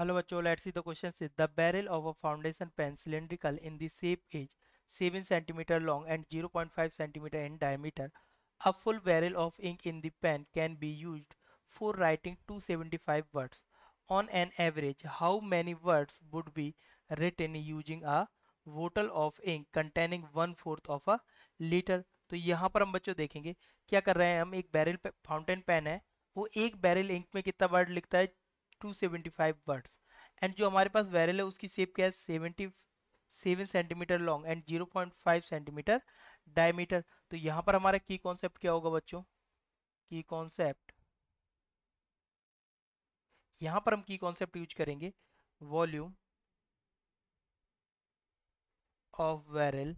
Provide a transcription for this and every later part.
hello बच्चों let's see the question is the barrel of a fountain pen cylindrical in the shape is 7 centimetre long and 0.5 centimetre in diameter a full barrel of ink in the pen can be used for writing 275 words on an average how many words would be written using a bottle of ink containing one fourth of a litre तो यहाँ पर हम बच्चों देखेंगे क्या कर रहे हैं हम एक बैरल फाउंटेन पेन है वो एक बैरल इंक में कितना वर्ड लिखता है 275 वर्ड्स एंड जो हमारे पास वायरल है उसकी सेप क्या है seventy seven centimetre long and zero point five centimetre diameter तो यहाँ पर हमारा की कॉन्सेप्ट क्या होगा बच्चों की कॉन्सेप्ट यहाँ पर हम की कॉन्सेप्ट यूज करेंगे volume of barrel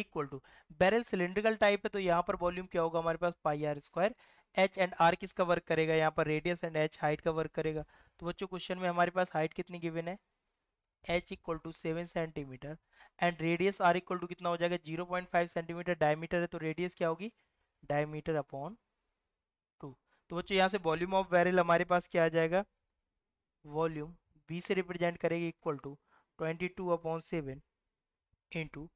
equal to barrel cylindrical type है तो यहाँ पर वॉल्यूम क्या होगा हमारे पास pi r square h and r किसका वर्क करेगा यहाँ पर रेडियस एंड एच हाइट का वर्क करेगा तो बच्चों क्वेश्चन में हमारे पास हाइट कितनी गिवन है h equal to seven centimetre and radius r equal to कितना हो जाएगा zero point five centimetre diameter है तो रेडियस क्या होगी डायमीटर अपॉन टू तो बच्चों यहाँ से वॉल्यूम ऑफ वेरिल हमारे पास क्या आ जाएगा वॉल्यूम बी से रिप्रेजेंट करेगी equal to twenty two upon seven into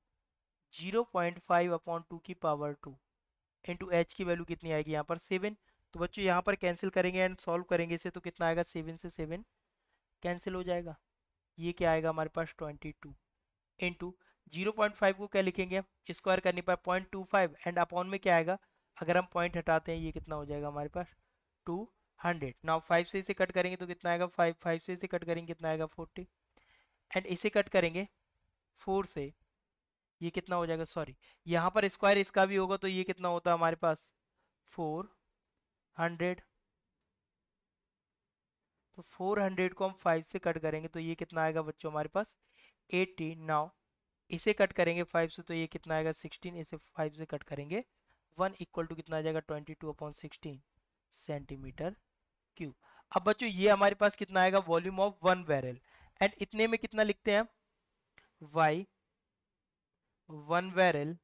zero point five upon two की पावर टू इंटू एच की वैल्यू कितनी आएगी यहाँ पर सेवन तो बच्चों यहाँ पर कैंसिल करेंगे एंड सॉल्व करेंगे इसे तो कितना आएगा सेवन से सेवन कैंसिल हो जाएगा ये क्या आएगा हमारे पास twenty two into zero point five को क्या लिखेंगे स्क्वायर करने पर point two five and upon में क्या आएगा अगर हम पॉइंट हटाते हैं ये कितना हो जाएगा हमारे पास टू हंड्रेड नाउ फाइव से इसे कट करेंगे तो कितना आएगा फाइव फाइव से इसे कट करेंगे कितना आएगा फोर्टी एंड इसे कट करेंगे फोर से ये कितना हो जाएगा सॉरी यहाँ पर स्क्वायर इसका भी होगा तो ये कितना होता है हमारे पास फोर हंड्रेड तो फोर हंड्रेड को हम फाइव से कट करेंगे तो ये कितना आएगा बच्चों हमारे पास एट्टी नाउ इसे कट करेंगे फाइव से तो ये कितना आएगा सिक्सटीन इसे फाइव से कट करेंगे वन इक्वल टू कितना आ जाएगा twenty two upon sixteen centimetre cube अब बच्चों ये हमारे पास कितना आएगा volume of one barrel and इतने में कितना लिखते हैं why one barrel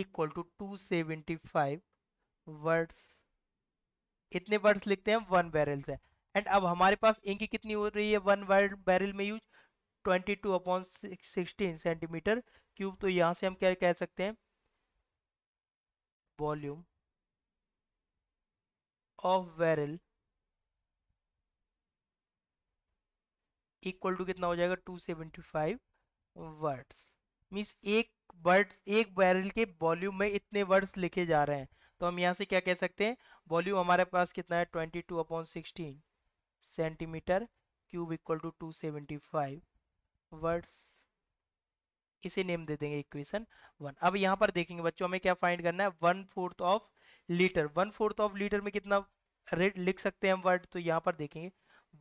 equal to two seventy five words इतने वर्ड्स लिखते हैं वन बैरल से एंड अब हमारे पास इंक कितनी हो रही है वन बैरल में use twenty two upon sixteen centimetre cube तो यहाँ से हम क्या कह सकते हैं volume of is equal to कितना हो जाएगा 275 वर्ड्स मीन्स एक वर्ड एक बैरल के वॉल्यूम में इतने वर्ड्स लिखे जा रहे हैं तो हम यहाँ से क्या कह सकते हैं वॉल्यूम हमारे पास कितना है 22 two upon sixteen centimetre cube equal to 275 words इसे नेम दे देंगे इक्वेशन वन अब यहाँ पर देखेंगे बच्चों हमें क्या फाइंड करना है one fourth of litre one fourth of litre में कितना रेट लिख सकते हैं हम वर्ड तो यहाँ पर देखेंगे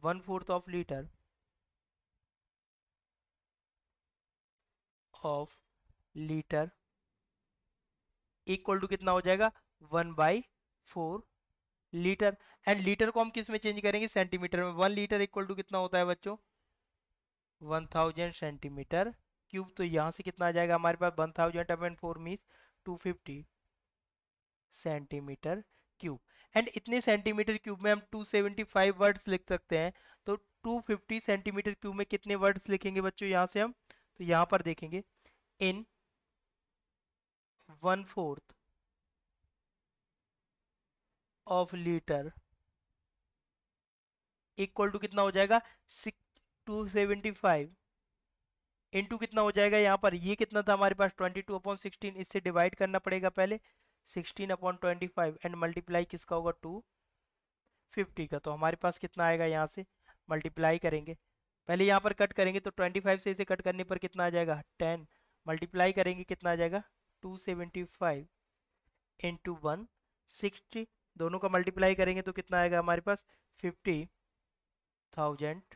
one fourth of litre of litre equal to कितना हो जाएगा one by four litre and litre को हम किस में चेंज करेंगे सेंटीमीटर में वन लीटर इक्वल टू कितना होता है बच्चों वन थाउजेंड सेंटीमीटर क्यूब तो यहां से कितना आ जाएगा हमारे पास one thousand upon four mean two fifty centimetre cube and इतने सेंटीमीटर क्यूब में हम टू सेवेंटी फाइव वर्ड्स लिख सकते हैं तो टू फिफ्टी सेंटीमीटर क्यूब में कितने वर्ड्स लिखेंगे बच्चों यहाँ से हम तो यहां पर देखेंगे in one fourth of litre equal to कितना हो जाएगा six two seventy five into कितना हो जाएगा यहाँ पर ये कितना था हमारे पास ट्वेंटी टू अपॉन सिक्सटीन इससे डिवाइड करना पड़ेगा पहले sixteen upon twenty five and multiply किसका होगा टू फिफ्टी का तो हमारे पास कितना आएगा यहाँ से मल्टीप्लाई करेंगे पहले यहाँ पर कट करेंगे तो 25 से इसे कट करने पर कितना आ जाएगा 10 मल्टीप्लाई करेंगे कितना आ जाएगा 275 seventy five into one sixty दोनों का मल्टीप्लाई करेंगे तो कितना आएगा हमारे पास fifty thousand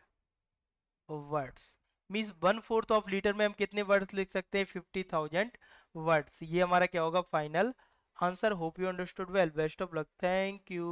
words means one fourth of litre में हम कितने वर्ड्स लिख सकते हैं फिफ्टी थाउजेंड वर्ड्स ये हमारा क्या होगा final answer hope you understood well best of luck thank you